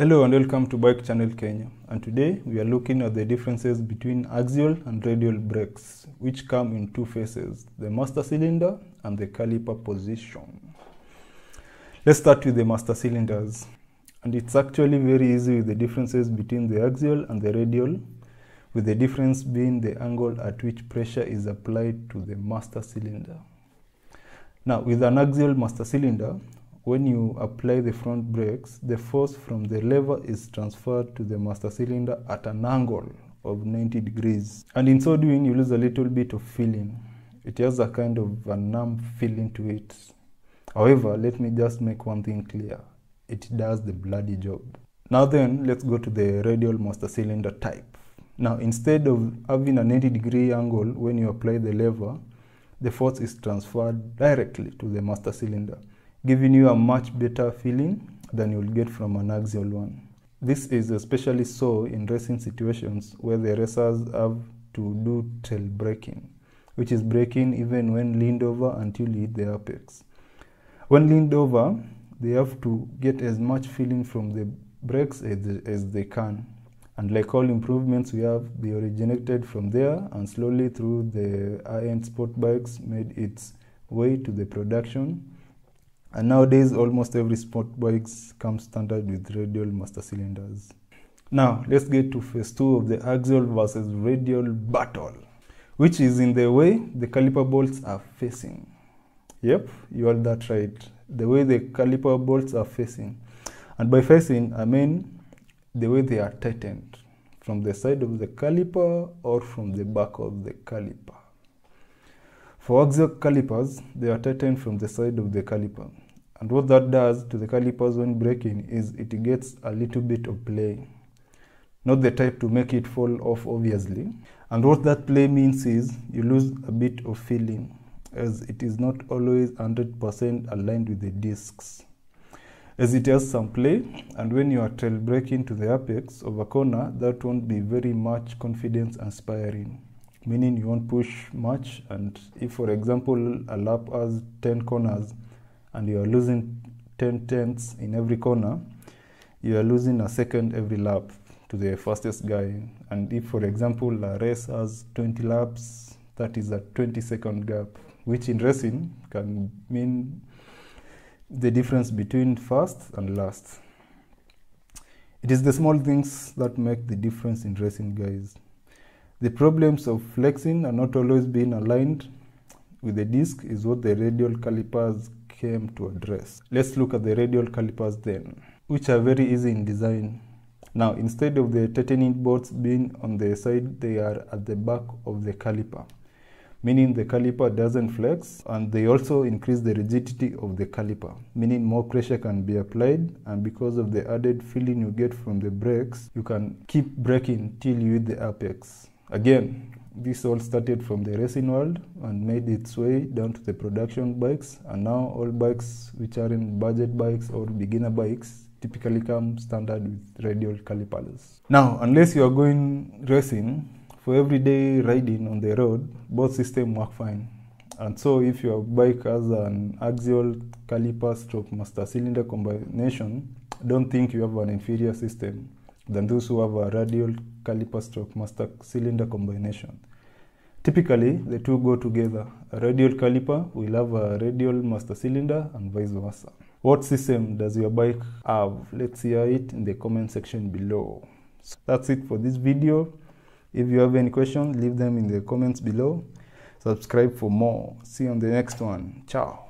Hello and welcome to Bike Channel Kenya and today we are looking at the differences between axial and radial brakes which come in two phases, the master cylinder and the caliper position. Let's start with the master cylinders and it's actually very easy with the differences between the axial and the radial with the difference being the angle at which pressure is applied to the master cylinder. Now with an axial master cylinder when you apply the front brakes, the force from the lever is transferred to the master cylinder at an angle of 90 degrees. And in so doing, you lose a little bit of feeling. It has a kind of a numb feeling to it. However, let me just make one thing clear it does the bloody job. Now, then, let's go to the radial master cylinder type. Now, instead of having a 90 degree angle when you apply the lever, the force is transferred directly to the master cylinder giving you a much better feeling than you'll get from an axial one. This is especially so in racing situations where the racers have to do tail braking, which is braking even when leaned over until you hit the apex. When leaned over, they have to get as much feeling from the brakes as, as they can. And like all improvements we have, they originated from there and slowly through the high-end sport bikes made its way to the production and nowadays, almost every sport bikes comes standard with radial master cylinders. Now, let's get to phase 2 of the axial versus radial battle, which is in the way the caliper bolts are facing. Yep, you heard that right. The way the caliper bolts are facing. And by facing, I mean the way they are tightened from the side of the caliper or from the back of the caliper. For axial calipers, they are tightened from the side of the caliper. And what that does to the calipers when braking is it gets a little bit of play. Not the type to make it fall off obviously. And what that play means is you lose a bit of feeling as it is not always 100% aligned with the discs. As it has some play, and when you are tail braking to the apex of a corner, that won't be very much confidence inspiring meaning you won't push much and if for example a lap has 10 corners and you are losing 10 tenths in every corner you are losing a second every lap to the fastest guy and if for example a race has 20 laps that is a 20 second gap which in racing can mean the difference between first and last it is the small things that make the difference in racing guys the problems of flexing are not always being aligned with the disc is what the radial calipers came to address. Let's look at the radial calipers then, which are very easy in design. Now, instead of the tightening bolts being on the side, they are at the back of the caliper, meaning the caliper doesn't flex, and they also increase the rigidity of the caliper, meaning more pressure can be applied, and because of the added feeling you get from the brakes, you can keep braking till you hit the apex. Again, this all started from the racing world and made its way down to the production bikes and now all bikes which are in budget bikes or beginner bikes typically come standard with radial calipers. Now, unless you are going racing, for everyday riding on the road, both systems work fine. And so if your bike has an axial caliper stroke master cylinder combination, don't think you have an inferior system than those who have a radial caliper stroke master cylinder combination. Typically, the two go together. A radial caliper will have a radial master cylinder and vice versa. What system does your bike have? Let's hear it in the comment section below. So that's it for this video. If you have any questions, leave them in the comments below. Subscribe for more. See you on the next one. Ciao.